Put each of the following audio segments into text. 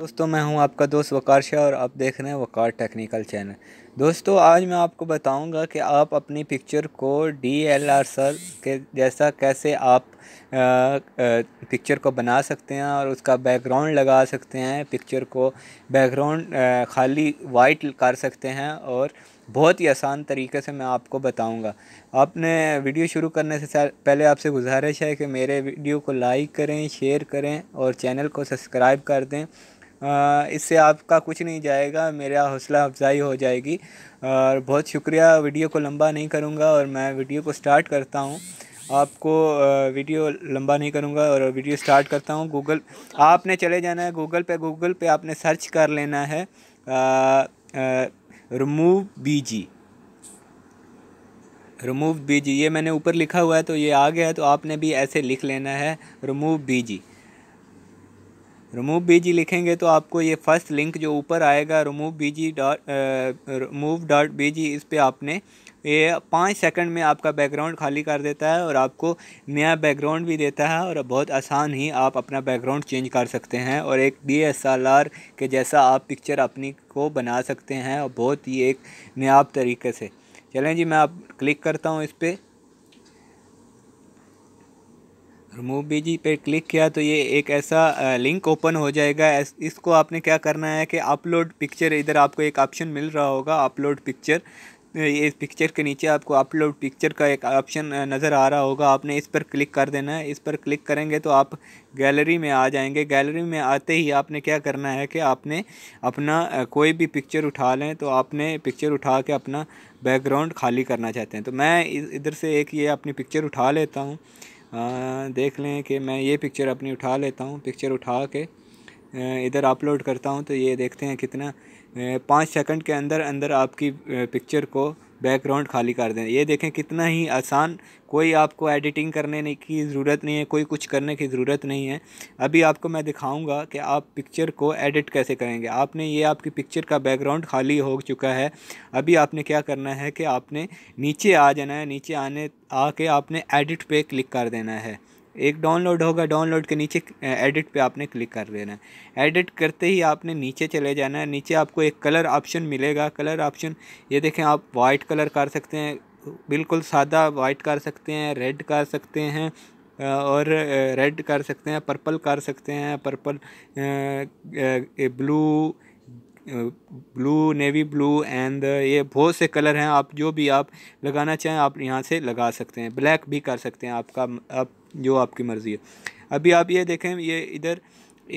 दोस्तों मैं हूं आपका दोस्त वकार शाह और आप देख रहे हैं वकार टेक्निकल चैनल दोस्तों आज मैं आपको बताऊंगा कि आप अपनी पिक्चर को डी एल आर सर के जैसा कैसे आप आ, आ, पिक्चर को बना सकते हैं और उसका बैकग्राउंड लगा सकते हैं पिक्चर को बैकग्राउंड खाली वाइट कर सकते हैं और बहुत ही आसान तरीके से मैं आपको बताऊंगा आपने वीडियो शुरू करने से पहले आपसे गुजारिश है कि मेरे वीडियो को लाइक करें शेयर करें और चैनल को सब्सक्राइब कर दें इससे आपका कुछ नहीं जाएगा मेरा हौसला अफजाई हो जाएगी और बहुत शुक्रिया वीडियो को लंबा नहीं करूँगा और मैं वीडियो को स्टार्ट करता हूँ आपको वीडियो लंबा नहीं करूँगा और वीडियो स्टार्ट करता हूँ गूगल आपने चले जाना है गूगल पे गूगल पे आपने सर्च कर लेना है रिमूव बीजी रिमूव बीजी ये मैंने ऊपर लिखा हुआ है तो ये आ गया है तो आपने भी ऐसे लिख लेना है रिमूव बीजी रिमूव बी लिखेंगे तो आपको ये फर्स्ट लिंक जो ऊपर आएगा remove G dot remove dot G इस पर आपने ये पाँच सेकंड में आपका बैकग्राउंड खाली कर देता है और आपको नया बैकग्राउंड भी देता है और बहुत आसान ही आप अपना बैकग्राउंड चेंज कर सकते हैं और एक डी के जैसा आप पिक्चर अपनी को बना सकते हैं और बहुत ही एक नयाब तरीके से चलें जी मैं आप क्लिक करता हूँ इस पर रिमूव बीजी पे क्लिक किया तो ये एक ऐसा लिंक ओपन हो जाएगा इसको आपने क्या करना है कि अपलोड पिक्चर इधर आपको एक ऑप्शन मिल रहा होगा अपलोड तो पिक्चर इस पिक्चर के नीचे आपको अपलोड पिक्चर का एक ऑप्शन नज़र आ रहा होगा आपने इस पर क्लिक कर देना है इस पर क्लिक करेंगे तो आप गैलरी में आ जाएंगे गैलरी में आते ही आपने क्या करना है कि आपने अपना कोई भी पिक्चर उठा लें तो आपने पिक्चर उठा के अपना बैकग्राउंड खाली करना चाहते हैं तो मैं इधर से एक ये अपनी पिक्चर उठा लेता हूँ देख लें कि मैं ये पिक्चर अपनी उठा लेता हूँ पिक्चर उठा के इधर अपलोड करता हूँ तो ये देखते हैं कितना पाँच सेकंड के अंदर अंदर आपकी पिक्चर को बैकग्राउंड खाली कर दें ये देखें कितना ही आसान कोई आपको एडिटिंग करने की ज़रूरत नहीं है कोई कुछ करने की ज़रूरत नहीं है अभी आपको मैं दिखाऊंगा कि आप पिक्चर को एडिट कैसे करेंगे आपने ये आपकी पिक्चर का बैकग्राउंड खाली हो चुका है अभी आपने क्या करना है कि आपने नीचे आ जाना है नीचे आने आके आपने एडिट पर क्लिक कर देना है एक डाउनलोड होगा डाउनलोड के नीचे एडिट पे आपने क्लिक कर देना है एडिट करते ही आपने नीचे चले जाना है नीचे आपको एक कलर ऑप्शन मिलेगा कलर ऑप्शन ये देखें आप वाइट कलर कर सकते हैं बिल्कुल सादा वाइट कर सकते हैं रेड कर सकते हैं और रेड कर सकते हैं पर्पल कर सकते हैं purple blue blue navy blue and ये बहुत से कलर हैं आप जो भी आप लगाना चाहें आप यहाँ से लगा सकते हैं ब्लैक भी कर सकते हैं आपका आप जो आपकी मर्ज़ी है अभी आप ये देखें ये इधर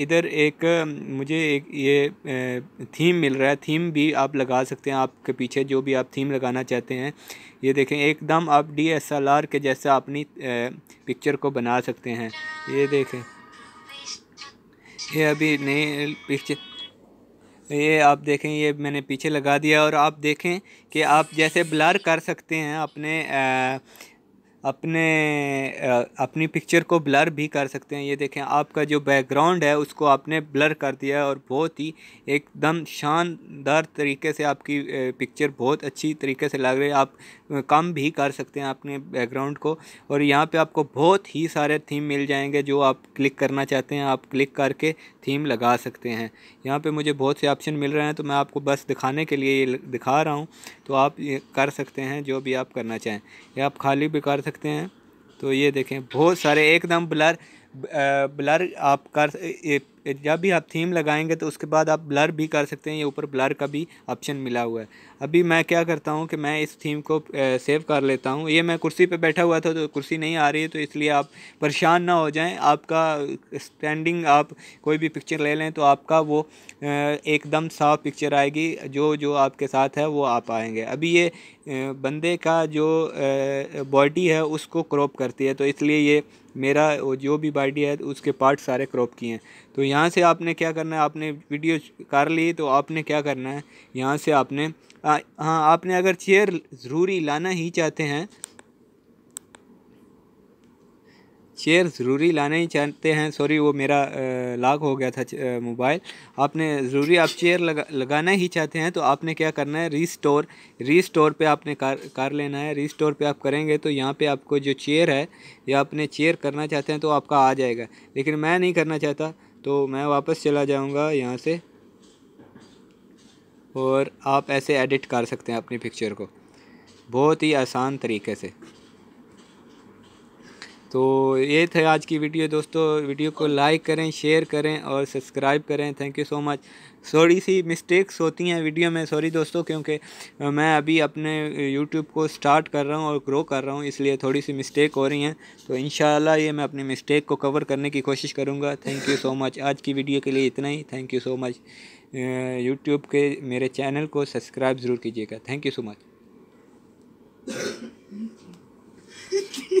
इधर एक मुझे एक ये थीम मिल रहा है थीम भी आप लगा सकते हैं आपके पीछे जो भी आप थीम लगाना चाहते हैं ये देखें एकदम आप डी एस एल आर के जैसा अपनी पिक्चर को बना सकते हैं ये देखें ये अभी नई पिक्चर तो ये आप देखें ये मैंने पीछे लगा दिया और आप देखें कि आप जैसे ब्लर कर सकते हैं अपने अपने अपनी पिक्चर को ब्लर भी कर सकते हैं ये देखें आपका जो बैकग्राउंड है उसको आपने ब्लर कर दिया है और बहुत ही एकदम शानदार तरीके से आपकी पिक्चर बहुत अच्छी तरीके से लग रही है आप कम भी कर सकते हैं अपने बैकग्राउंड को और यहाँ पे आपको बहुत ही सारे थीम मिल जाएंगे जो आप क्लिक करना चाहते हैं आप क्लिक करके थीम लगा सकते हैं यहाँ पर मुझे बहुत से ऑप्शन मिल रहे हैं तो मैं आपको बस दिखाने के लिए ये दिखा रहा हूँ तो आप कर सकते हैं जो भी आप करना चाहें या आप खाली भी कर सकते सकते हैं तो ये देखें बहुत सारे एकदम ब्लर ब्लर आप कर जब भी आप थीम लगाएंगे तो उसके बाद आप ब्लर भी कर सकते हैं ये ऊपर ब्लर का भी ऑप्शन मिला हुआ है अभी मैं क्या करता हूँ कि मैं इस थीम को सेव कर लेता हूँ ये मैं कुर्सी पे बैठा हुआ था तो कुर्सी नहीं आ रही है तो इसलिए आप परेशान ना हो जाएं आपका स्टैंडिंग आप कोई भी पिक्चर ले लें तो आपका वो एकदम साफ पिक्चर आएगी जो जो आपके साथ है वो आप आएँगे अभी ये बंदे का जो बॉडी है उसको क्रॉप करती है तो इसलिए ये मेरा जो भी बॉडी है उसके पार्ट सारे क्रॉप किए हैं तो यहाँ से आपने क्या करना है आपने वीडियो कर ली तो आपने क्या करना है यहाँ से आपने हाँ आपने अगर चेयर ज़रूरी लाना ही चाहते हैं चेयर ज़रूरी लाना ही चाहते हैं सॉरी वो मेरा लाग हो गया था मोबाइल आपने ज़रूरी आप चेयर लगा लगाना ही चाहते हैं तो आपने क्या करना है रीस्टोर रीस्टोर पे आपने कार कार लेना है रीस्टोर पे आप करेंगे तो यहाँ पे आपको जो चेयर है या आपने चेयर करना चाहते हैं तो आपका आ जाएगा लेकिन मैं नहीं करना चाहता तो मैं वापस चला जाऊँगा यहाँ से और आप ऐसे एडिट कर सकते हैं अपनी पिक्चर को बहुत ही आसान तरीके से तो ये थे आज की वीडियो दोस्तों वीडियो को लाइक करें शेयर करें और सब्सक्राइब करें थैंक यू सो मच थोड़ी सी मिस्टेक्स होती हैं वीडियो में सॉरी दोस्तों क्योंकि मैं अभी अपने यूट्यूब को स्टार्ट कर रहा हूँ और ग्रो कर रहा हूँ इसलिए थोड़ी सी मिस्टेक हो रही हैं तो इन ये मैं अपनी मिस्टेक को कवर करने की कोशिश करूँगा थैंक यू सो मच आज की वीडियो के लिए इतना ही thank you so much YouTube के मेरे चैनल को सब्सक्राइब ज़रूर कीजिएगा थैंक यू सो मच